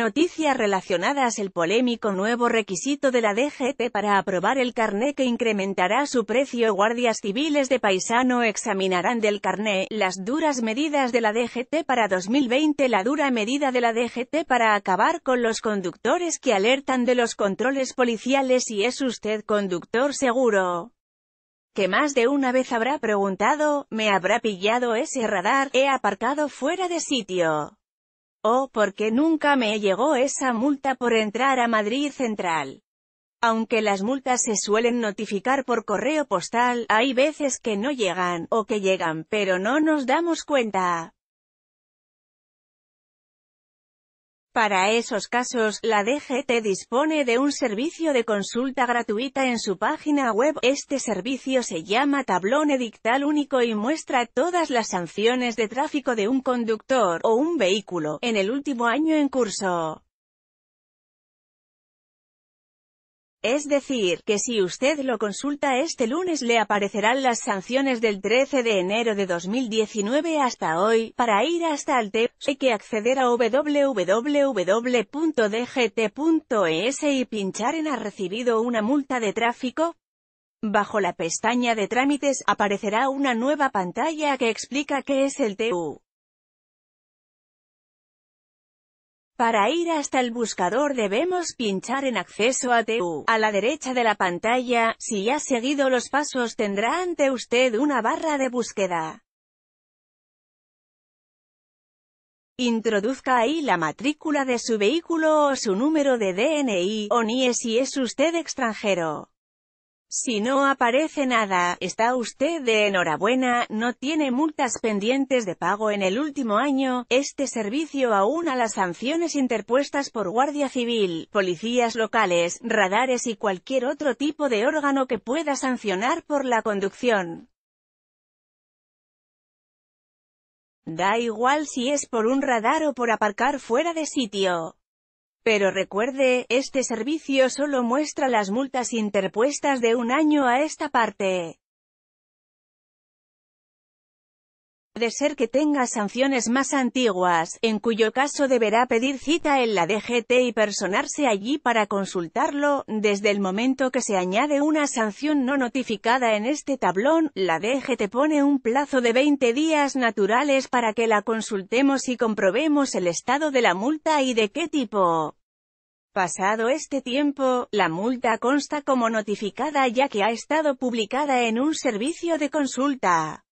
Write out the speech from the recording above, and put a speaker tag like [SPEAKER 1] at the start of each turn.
[SPEAKER 1] Noticias relacionadas El polémico nuevo requisito de la DGT para aprobar el carné que incrementará su precio Guardias civiles de paisano examinarán del carné las duras medidas de la DGT para 2020 La dura medida de la DGT para acabar con los conductores que alertan de los controles policiales Y es usted conductor seguro que más de una vez habrá preguntado, ¿me habrá pillado ese radar? ¿He aparcado fuera de sitio? Oh, porque nunca me llegó esa multa por entrar a Madrid Central. Aunque las multas se suelen notificar por correo postal, hay veces que no llegan, o que llegan, pero no nos damos cuenta. Para esos casos, la DGT dispone de un servicio de consulta gratuita en su página web. Este servicio se llama Tablón Edictal Único y muestra todas las sanciones de tráfico de un conductor o un vehículo en el último año en curso. Es decir, que si usted lo consulta este lunes le aparecerán las sanciones del 13 de enero de 2019 hasta hoy, para ir hasta el TEP, hay que acceder a www.dgt.es y pinchar en ha recibido una multa de tráfico. Bajo la pestaña de trámites aparecerá una nueva pantalla que explica qué es el TU. Para ir hasta el buscador debemos pinchar en acceso a TU, a la derecha de la pantalla, si ha seguido los pasos tendrá ante usted una barra de búsqueda. Introduzca ahí la matrícula de su vehículo o su número de DNI, o NIE si es usted extranjero. Si no aparece nada, está usted de enhorabuena, no tiene multas pendientes de pago en el último año, este servicio aún a las sanciones interpuestas por Guardia Civil, policías locales, radares y cualquier otro tipo de órgano que pueda sancionar por la conducción. Da igual si es por un radar o por aparcar fuera de sitio. Pero recuerde, este servicio solo muestra las multas interpuestas de un año a esta parte. De ser que tenga sanciones más antiguas, en cuyo caso deberá pedir cita en la DGT y personarse allí para consultarlo, desde el momento que se añade una sanción no notificada en este tablón, la DGT pone un plazo de 20 días naturales para que la consultemos y comprobemos el estado de la multa y de qué tipo. Pasado este tiempo, la multa consta como notificada ya que ha estado publicada en un servicio de consulta.